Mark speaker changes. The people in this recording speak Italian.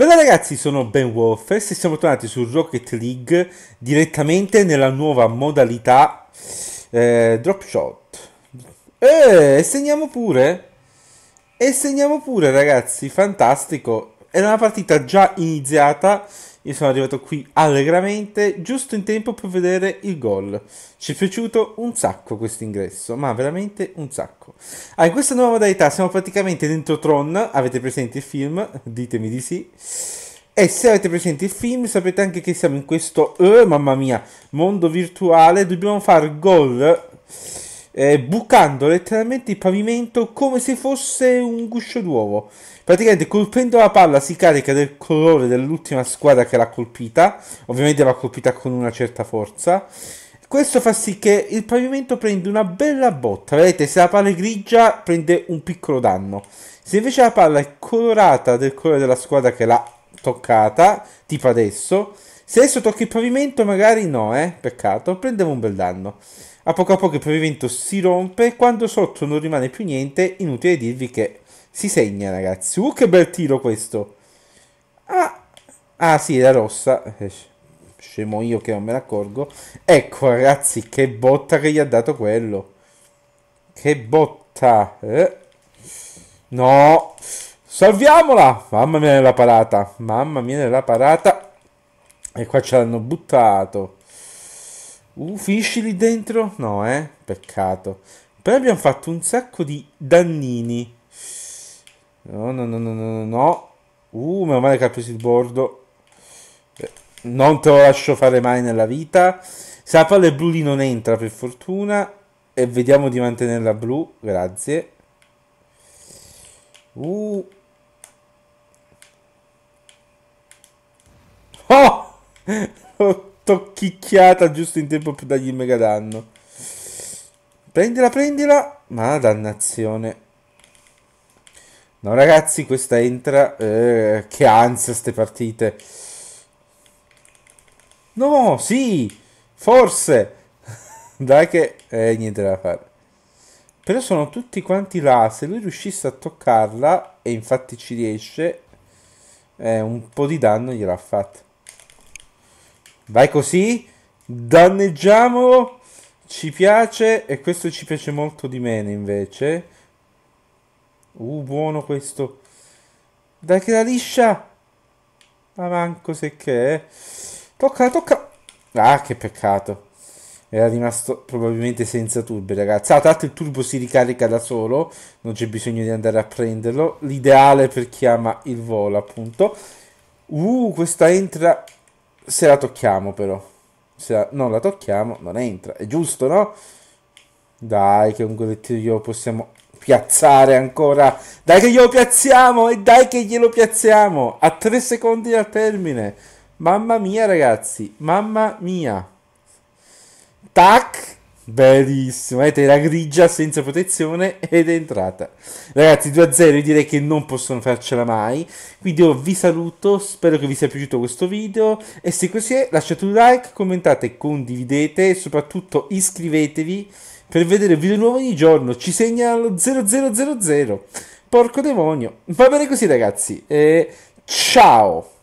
Speaker 1: Bella ragazzi, sono Ben Wolfers e siamo tornati su Rocket League direttamente nella nuova modalità eh, Drop Shot. Eh, e segniamo pure. E segniamo pure ragazzi, fantastico era una partita già iniziata. Io sono arrivato qui allegramente, giusto in tempo per vedere il gol. Ci è piaciuto un sacco questo ingresso, ma veramente un sacco. Ah, in questa nuova modalità siamo praticamente dentro Tron. Avete presente il film? Ditemi di sì. E se avete presente il film, sapete anche che siamo in questo, oh, mamma mia, mondo virtuale. Dobbiamo fare gol eh, bucando letteralmente il pavimento come se fosse un guscio d'uovo. Praticamente colpendo la palla si carica del colore dell'ultima squadra che l'ha colpita, ovviamente l'ha colpita con una certa forza. Questo fa sì che il pavimento prenda una bella botta, vedete se la palla è grigia prende un piccolo danno, se invece la palla è colorata del colore della squadra che l'ha toccata, tipo adesso, se adesso tocca il pavimento magari no, eh, peccato, prendeva un bel danno. A poco a poco il pavimento si rompe e quando sotto non rimane più niente, inutile dirvi che si segna, ragazzi. Uh, che bel tiro questo! Ah, ah sì, era rossa. Eh, scemo io che non me ne accorgo. Ecco, ragazzi, che botta che gli ha dato quello. Che botta. Eh? No. Salviamola! Mamma mia nella parata. Mamma mia nella parata. E qua ce l'hanno buttato. Uh, finisci lì dentro? No, eh? Peccato. Però abbiamo fatto un sacco di dannini. No, no, no, no, no, no. Uh, meno male che ha preso il bordo. non te lo lascio fare mai nella vita. Se la palla è blu lì non entra, per fortuna. E vediamo di mantenerla blu. Grazie. Uh. Oh! chicchiata giusto in tempo per dargli il mega danno. Prendila, prendila. Ma dannazione. No, ragazzi, questa entra. Eh, che ansia ste partite. No, sì, forse. Dai che... Eh, niente da fare. Però sono tutti quanti là. Se lui riuscisse a toccarla, e infatti ci riesce, eh, un po' di danno gliel'ha fatta. Vai così, danneggiamolo, ci piace e questo ci piace molto di meno invece. Uh, buono questo. Dai che la liscia. Ma manco se che è. Eh. Tocca, tocca. Ah, che peccato. Era rimasto probabilmente senza turbo, ragazzi. Ah, tra l'altro il turbo si ricarica da solo. Non c'è bisogno di andare a prenderlo. L'ideale per chi ama il volo, appunto. Uh, questa entra se la tocchiamo però. Se la, non la tocchiamo non entra, è giusto no? Dai che un gollettino possiamo piazzare ancora. Dai che glielo piazziamo e dai che glielo piazziamo a tre secondi dal termine. Mamma mia ragazzi, mamma mia. Tac vedete la grigia senza protezione ed è entrata. Ragazzi, 2-0 io direi che non possono farcela mai. Quindi io vi saluto, spero che vi sia piaciuto questo video e se così è lasciate un like, commentate, condividete e soprattutto iscrivetevi per vedere video nuovo ogni giorno. Ci segna lo 0000. Porco demonio. Va bene così ragazzi. E ciao!